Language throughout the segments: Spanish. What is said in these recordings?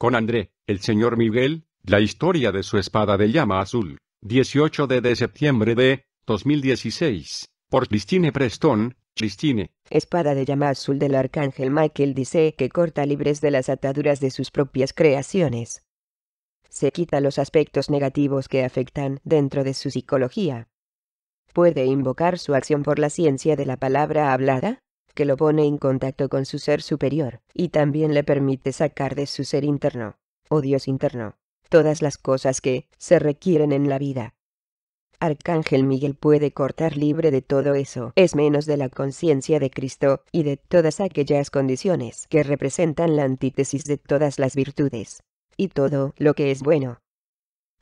Con André, el señor Miguel, la historia de su espada de llama azul. 18 de septiembre de 2016. Por Christine Preston, Christine. Espada de llama azul del arcángel Michael dice que corta libres de las ataduras de sus propias creaciones. Se quita los aspectos negativos que afectan dentro de su psicología. ¿Puede invocar su acción por la ciencia de la palabra hablada? que lo pone en contacto con su ser superior, y también le permite sacar de su ser interno, o Dios interno, todas las cosas que se requieren en la vida. Arcángel Miguel puede cortar libre de todo eso, es menos de la conciencia de Cristo, y de todas aquellas condiciones que representan la antítesis de todas las virtudes, y todo lo que es bueno.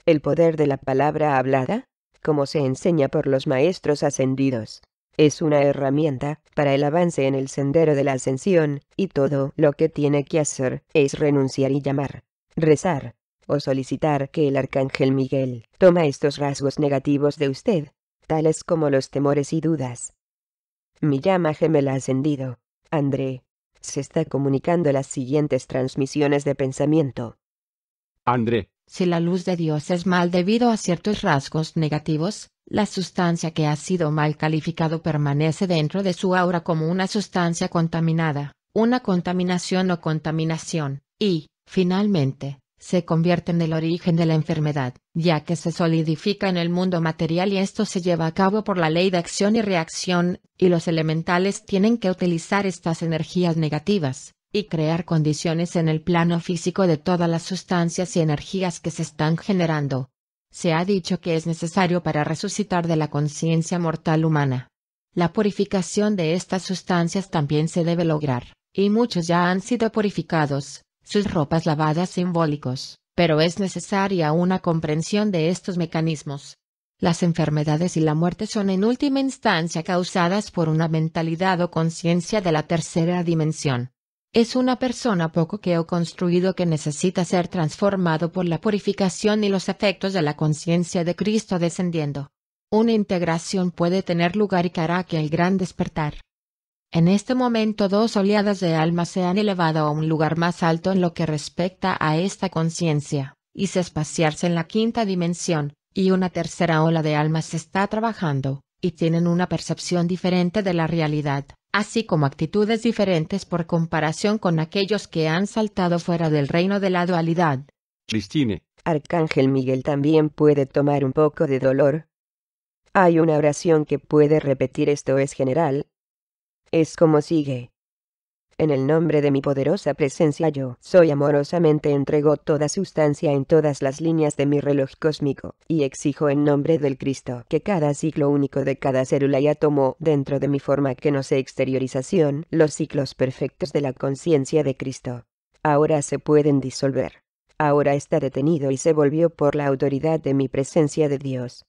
El poder de la palabra hablada, como se enseña por los maestros ascendidos, es una herramienta para el avance en el sendero de la ascensión, y todo lo que tiene que hacer es renunciar y llamar, rezar, o solicitar que el arcángel Miguel toma estos rasgos negativos de usted, tales como los temores y dudas. Mi llama gemela ascendido, André, se está comunicando las siguientes transmisiones de pensamiento. André. Si la luz de Dios es mal debido a ciertos rasgos negativos, la sustancia que ha sido mal calificado permanece dentro de su aura como una sustancia contaminada, una contaminación o contaminación, y, finalmente, se convierte en el origen de la enfermedad, ya que se solidifica en el mundo material y esto se lleva a cabo por la ley de acción y reacción, y los elementales tienen que utilizar estas energías negativas, y crear condiciones en el plano físico de todas las sustancias y energías que se están generando, se ha dicho que es necesario para resucitar de la conciencia mortal humana. La purificación de estas sustancias también se debe lograr, y muchos ya han sido purificados, sus ropas lavadas simbólicos, pero es necesaria una comprensión de estos mecanismos. Las enfermedades y la muerte son en última instancia causadas por una mentalidad o conciencia de la tercera dimensión es una persona poco que he construido que necesita ser transformado por la purificación y los efectos de la conciencia de Cristo descendiendo. Una integración puede tener lugar y que el gran despertar. En este momento dos oleadas de almas se han elevado a un lugar más alto en lo que respecta a esta conciencia, y se espaciarse en la quinta dimensión, y una tercera ola de almas se está trabajando, y tienen una percepción diferente de la realidad así como actitudes diferentes por comparación con aquellos que han saltado fuera del reino de la dualidad. Cristine. Arcángel Miguel también puede tomar un poco de dolor. Hay una oración que puede repetir esto es general. Es como sigue en el nombre de mi poderosa presencia yo soy amorosamente entrego toda sustancia en todas las líneas de mi reloj cósmico, y exijo en nombre del Cristo que cada ciclo único de cada célula y átomo dentro de mi forma que no sé exteriorización, los ciclos perfectos de la conciencia de Cristo. Ahora se pueden disolver. Ahora está detenido y se volvió por la autoridad de mi presencia de Dios,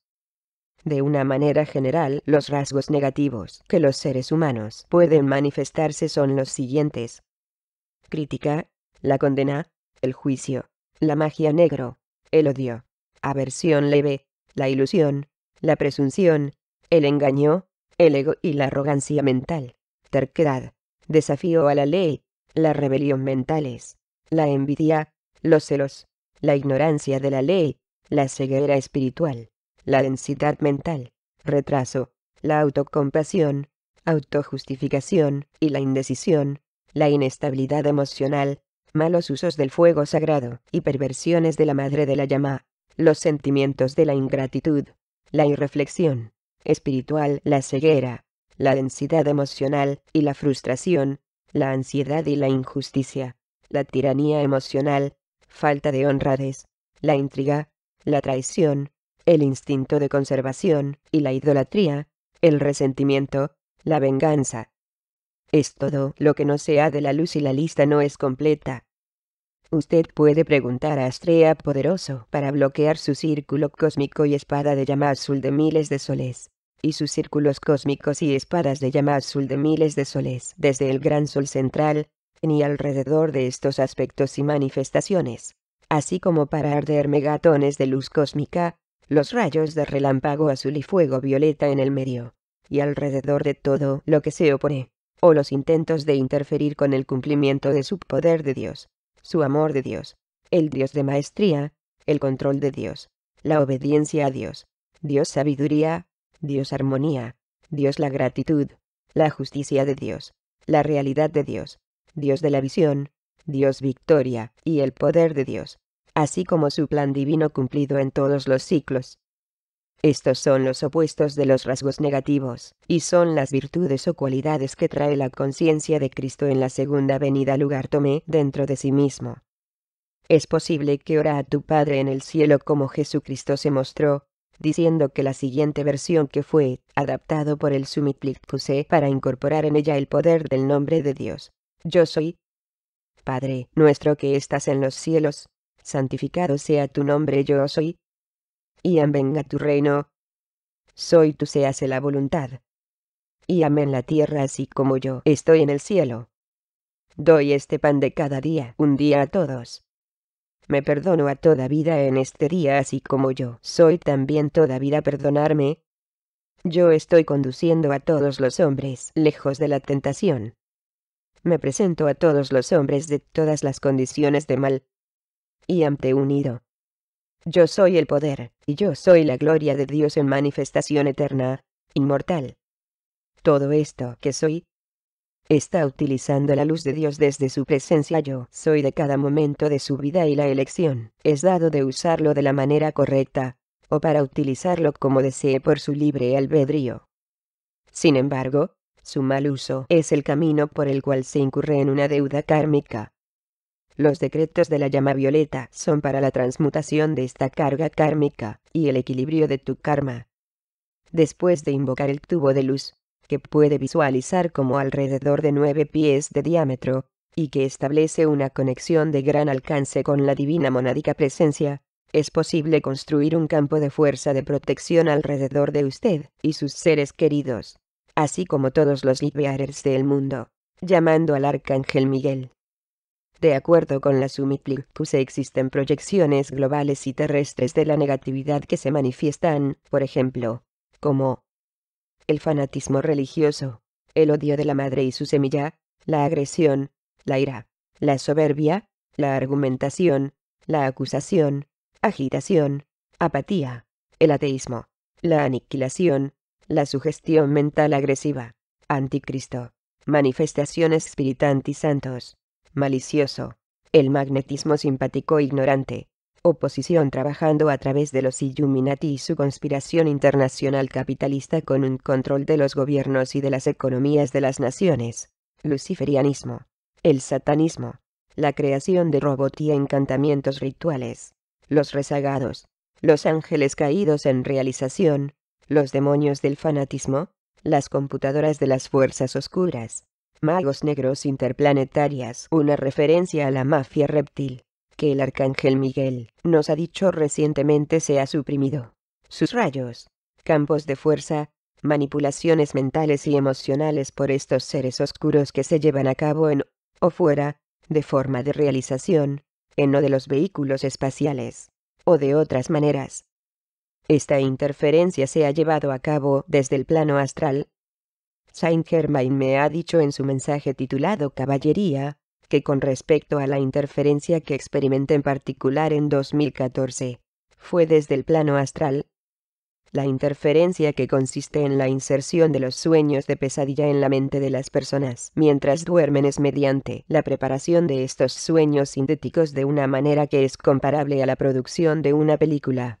de una manera general, los rasgos negativos que los seres humanos pueden manifestarse son los siguientes. Crítica, la condena, el juicio, la magia negro, el odio, aversión leve, la ilusión, la presunción, el engaño, el ego y la arrogancia mental, terquedad, desafío a la ley, la rebelión mentales, la envidia, los celos, la ignorancia de la ley, la ceguera espiritual, la densidad mental, retraso, la autocompasión, autojustificación y la indecisión, la inestabilidad emocional, malos usos del fuego sagrado y perversiones de la madre de la llama, los sentimientos de la ingratitud, la irreflexión espiritual, la ceguera, la densidad emocional y la frustración, la ansiedad y la injusticia, la tiranía emocional, falta de honrades, la intriga, la traición, el instinto de conservación y la idolatría, el resentimiento, la venganza. Es todo lo que no sea de la luz y la lista no es completa. Usted puede preguntar a Astrea Poderoso para bloquear su círculo cósmico y espada de llama azul de miles de soles, y sus círculos cósmicos y espadas de llama azul de miles de soles desde el gran sol central, ni alrededor de estos aspectos y manifestaciones, así como para arder megatones de luz cósmica, los rayos de relámpago azul y fuego violeta en el medio, y alrededor de todo lo que se opone, o los intentos de interferir con el cumplimiento de su poder de Dios, su amor de Dios, el Dios de maestría, el control de Dios, la obediencia a Dios, Dios sabiduría, Dios armonía, Dios la gratitud, la justicia de Dios, la realidad de Dios, Dios de la visión, Dios victoria, y el poder de Dios, así como su plan divino cumplido en todos los ciclos. Estos son los opuestos de los rasgos negativos, y son las virtudes o cualidades que trae la conciencia de Cristo en la segunda venida lugar tomé dentro de sí mismo. Es posible que ora a tu Padre en el cielo como Jesucristo se mostró, diciendo que la siguiente versión que fue, adaptado por el Sumitlictuse para incorporar en ella el poder del nombre de Dios. Yo soy, Padre nuestro que estás en los cielos, santificado sea tu nombre yo soy. Y amén venga tu reino. Soy tú se hace la voluntad. Y amén la tierra así como yo estoy en el cielo. Doy este pan de cada día, un día a todos. Me perdono a toda vida en este día así como yo soy también toda vida perdonarme. Yo estoy conduciendo a todos los hombres lejos de la tentación. Me presento a todos los hombres de todas las condiciones de mal, y ante unido. Yo soy el poder, y yo soy la gloria de Dios en manifestación eterna, inmortal. Todo esto que soy, está utilizando la luz de Dios desde su presencia yo soy de cada momento de su vida y la elección es dado de usarlo de la manera correcta, o para utilizarlo como desee por su libre albedrío. Sin embargo, su mal uso es el camino por el cual se incurre en una deuda kármica. Los decretos de la llama violeta son para la transmutación de esta carga kármica, y el equilibrio de tu karma. Después de invocar el tubo de luz, que puede visualizar como alrededor de nueve pies de diámetro, y que establece una conexión de gran alcance con la divina monádica presencia, es posible construir un campo de fuerza de protección alrededor de usted y sus seres queridos, así como todos los liberares del mundo, llamando al arcángel Miguel de acuerdo con la Summit pues existen proyecciones globales y terrestres de la negatividad que se manifiestan, por ejemplo, como el fanatismo religioso, el odio de la madre y su semilla, la agresión, la ira, la soberbia, la argumentación, la acusación, agitación, apatía, el ateísmo, la aniquilación, la sugestión mental agresiva, anticristo, manifestaciones y santos, malicioso, el magnetismo simpático e ignorante, oposición trabajando a través de los Illuminati y su conspiración internacional capitalista con un control de los gobiernos y de las economías de las naciones, luciferianismo, el satanismo, la creación de robotía y encantamientos rituales, los rezagados, los ángeles caídos en realización, los demonios del fanatismo, las computadoras de las fuerzas oscuras, Magos Negros Interplanetarias, una referencia a la mafia reptil, que el arcángel Miguel nos ha dicho recientemente se ha suprimido. Sus rayos, campos de fuerza, manipulaciones mentales y emocionales por estos seres oscuros que se llevan a cabo en, o fuera, de forma de realización, en o de los vehículos espaciales, o de otras maneras. Esta interferencia se ha llevado a cabo desde el plano astral, Saint Germain me ha dicho en su mensaje titulado Caballería que con respecto a la interferencia que experimenté en particular en 2014, fue desde el plano astral. La interferencia que consiste en la inserción de los sueños de pesadilla en la mente de las personas mientras duermen es mediante la preparación de estos sueños sintéticos de una manera que es comparable a la producción de una película.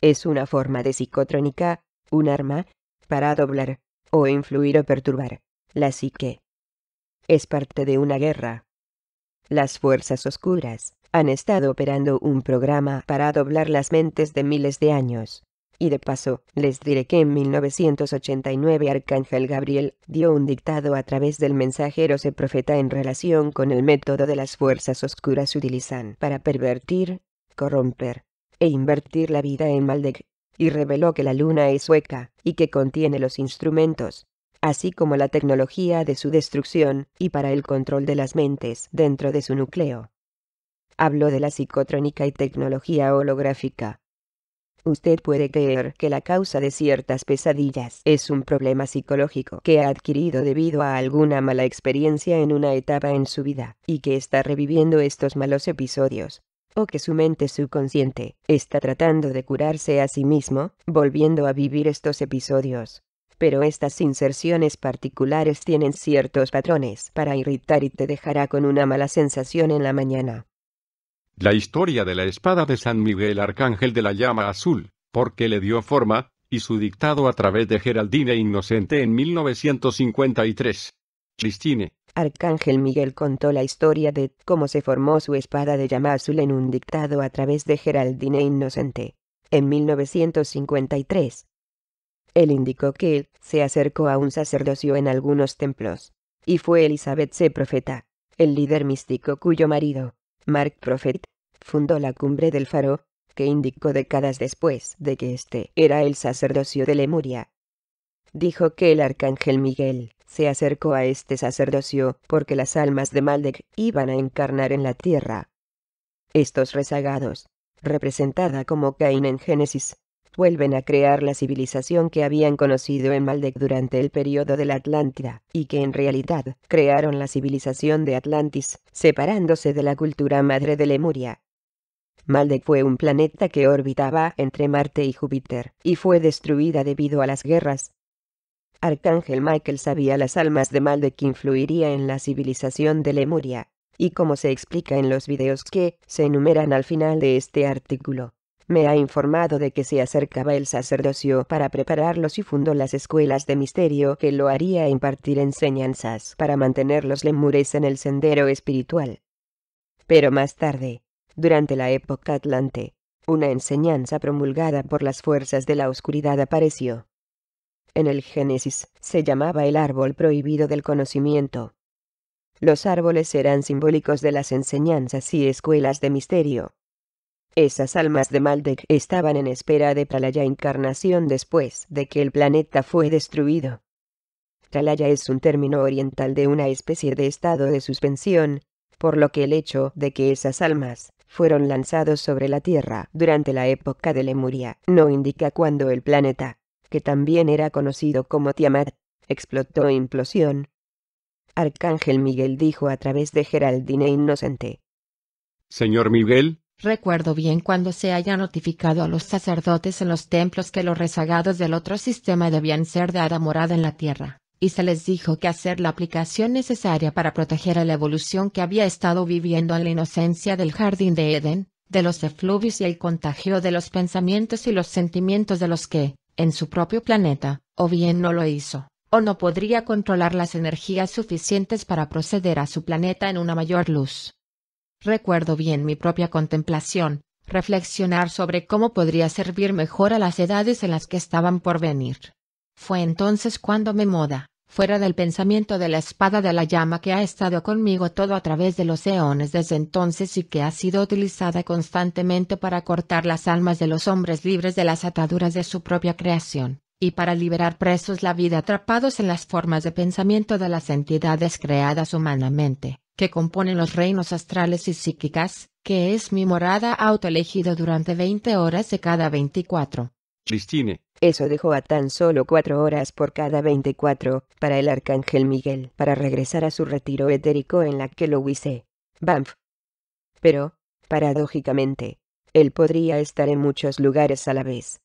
Es una forma de psicotrónica, un arma, para doblar o influir o perturbar la psique. Es parte de una guerra. Las fuerzas oscuras han estado operando un programa para doblar las mentes de miles de años. Y de paso, les diré que en 1989 Arcángel Gabriel dio un dictado a través del mensajero se profeta en relación con el método de las fuerzas oscuras utilizan para pervertir, corromper e invertir la vida en Maldek y reveló que la luna es sueca y que contiene los instrumentos, así como la tecnología de su destrucción y para el control de las mentes dentro de su núcleo. Habló de la psicotrónica y tecnología holográfica. Usted puede creer que la causa de ciertas pesadillas es un problema psicológico que ha adquirido debido a alguna mala experiencia en una etapa en su vida, y que está reviviendo estos malos episodios, o que su mente subconsciente está tratando de curarse a sí mismo, volviendo a vivir estos episodios. Pero estas inserciones particulares tienen ciertos patrones para irritar y te dejará con una mala sensación en la mañana. La historia de la espada de San Miguel Arcángel de la Llama Azul, porque le dio forma, y su dictado a través de Geraldine e Inocente en 1953. Cristine. Arcángel Miguel contó la historia de cómo se formó su espada de llama en un dictado a través de Geraldine Inocente, en 1953. Él indicó que él se acercó a un sacerdocio en algunos templos, y fue Elizabeth C. Profeta, el líder místico cuyo marido, Mark Prophet, fundó la cumbre del faro, que indicó décadas después de que este era el sacerdocio de Lemuria. Dijo que el arcángel Miguel se acercó a este sacerdocio porque las almas de Maldek iban a encarnar en la tierra. Estos rezagados, representada como Caín en Génesis, vuelven a crear la civilización que habían conocido en Maldek durante el período de la Atlántida, y que en realidad crearon la civilización de Atlantis, separándose de la cultura madre de Lemuria. Maldek fue un planeta que orbitaba entre Marte y Júpiter, y fue destruida debido a las guerras, Arcángel Michael sabía las almas de mal de que influiría en la civilización de Lemuria, y como se explica en los videos que se enumeran al final de este artículo. Me ha informado de que se acercaba el sacerdocio para prepararlos y fundó las escuelas de misterio que lo haría impartir enseñanzas para mantener los lemures en el sendero espiritual. Pero más tarde, durante la época atlante, una enseñanza promulgada por las fuerzas de la oscuridad apareció, en el Génesis se llamaba el árbol prohibido del conocimiento. Los árboles eran simbólicos de las enseñanzas y escuelas de misterio. Esas almas de Maldek estaban en espera de Pralaya encarnación después de que el planeta fue destruido. Pralaya es un término oriental de una especie de estado de suspensión, por lo que el hecho de que esas almas fueron lanzados sobre la Tierra durante la época de Lemuria no indica cuándo el planeta que también era conocido como Tiamat, explotó implosión. Arcángel Miguel dijo a través de Geraldine Inocente. Señor Miguel, Recuerdo bien cuando se haya notificado a los sacerdotes en los templos que los rezagados del otro sistema debían ser dada morada en la tierra, y se les dijo que hacer la aplicación necesaria para proteger a la evolución que había estado viviendo en la inocencia del jardín de Edén, de los efluvios y el contagio de los pensamientos y los sentimientos de los que, en su propio planeta, o bien no lo hizo, o no podría controlar las energías suficientes para proceder a su planeta en una mayor luz. Recuerdo bien mi propia contemplación, reflexionar sobre cómo podría servir mejor a las edades en las que estaban por venir. Fue entonces cuando me moda, fuera del pensamiento de la espada de la llama que ha estado conmigo todo a través de los eones desde entonces y que ha sido utilizada constantemente para cortar las almas de los hombres libres de las ataduras de su propia creación, y para liberar presos la vida atrapados en las formas de pensamiento de las entidades creadas humanamente, que componen los reinos astrales y psíquicas, que es mi morada elegido durante veinte horas de cada veinticuatro. Cristine. Eso dejó a tan solo cuatro horas por cada veinticuatro para el arcángel Miguel para regresar a su retiro etérico en la que lo huise. Bamf. Pero, paradójicamente, él podría estar en muchos lugares a la vez.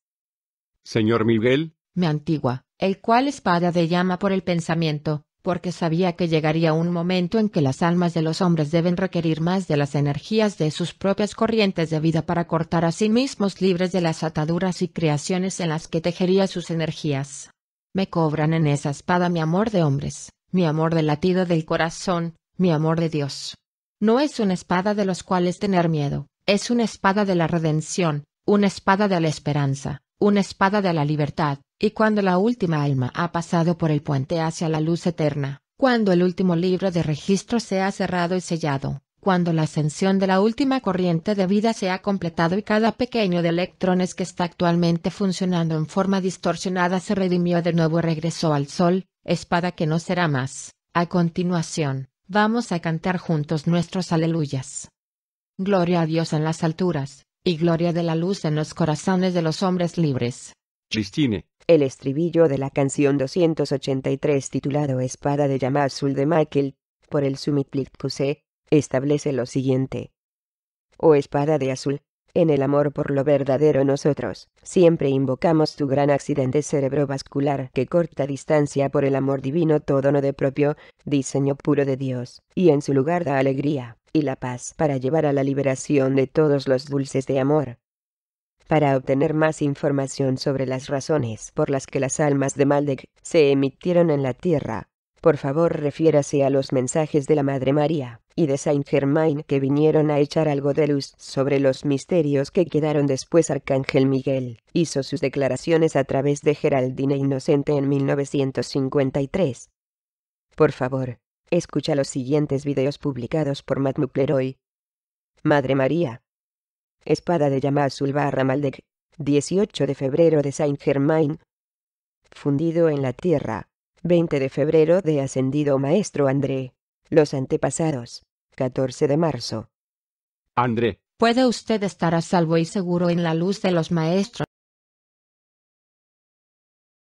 Señor Miguel. Me antigua, el cual espada de llama por el pensamiento, porque sabía que llegaría un momento en que las almas de los hombres deben requerir más de las energías de sus propias corrientes de vida para cortar a sí mismos libres de las ataduras y creaciones en las que tejería sus energías. Me cobran en esa espada mi amor de hombres, mi amor del latido del corazón, mi amor de Dios. No es una espada de los cuales tener miedo, es una espada de la redención, una espada de la esperanza, una espada de la libertad, y cuando la última alma ha pasado por el puente hacia la luz eterna, cuando el último libro de registro se ha cerrado y sellado, cuando la ascensión de la última corriente de vida se ha completado y cada pequeño de electrones que está actualmente funcionando en forma distorsionada se redimió de nuevo y regresó al sol, espada que no será más. A continuación, vamos a cantar juntos nuestros aleluyas. Gloria a Dios en las alturas, y gloria de la luz en los corazones de los hombres libres. Christine el estribillo de la canción 283 titulado Espada de llama azul de Michael por el Puse, establece lo siguiente. Oh espada de azul, en el amor por lo verdadero nosotros, siempre invocamos tu gran accidente cerebrovascular que corta distancia por el amor divino todo no de propio, diseño puro de Dios, y en su lugar da alegría y la paz para llevar a la liberación de todos los dulces de amor, para obtener más información sobre las razones por las que las almas de Maldek se emitieron en la Tierra, por favor refiérase a los mensajes de la Madre María y de Saint Germain que vinieron a echar algo de luz sobre los misterios que quedaron después Arcángel Miguel hizo sus declaraciones a través de Geraldine e Inocente en 1953. Por favor, escucha los siguientes videos publicados por Matt Mucleroy. Madre María, Espada de Yamazul barra Maldek, 18 de febrero de Saint Germain. Fundido en la tierra, 20 de febrero de Ascendido Maestro André. Los antepasados, 14 de marzo. André. Puede usted estar a salvo y seguro en la luz de los maestros.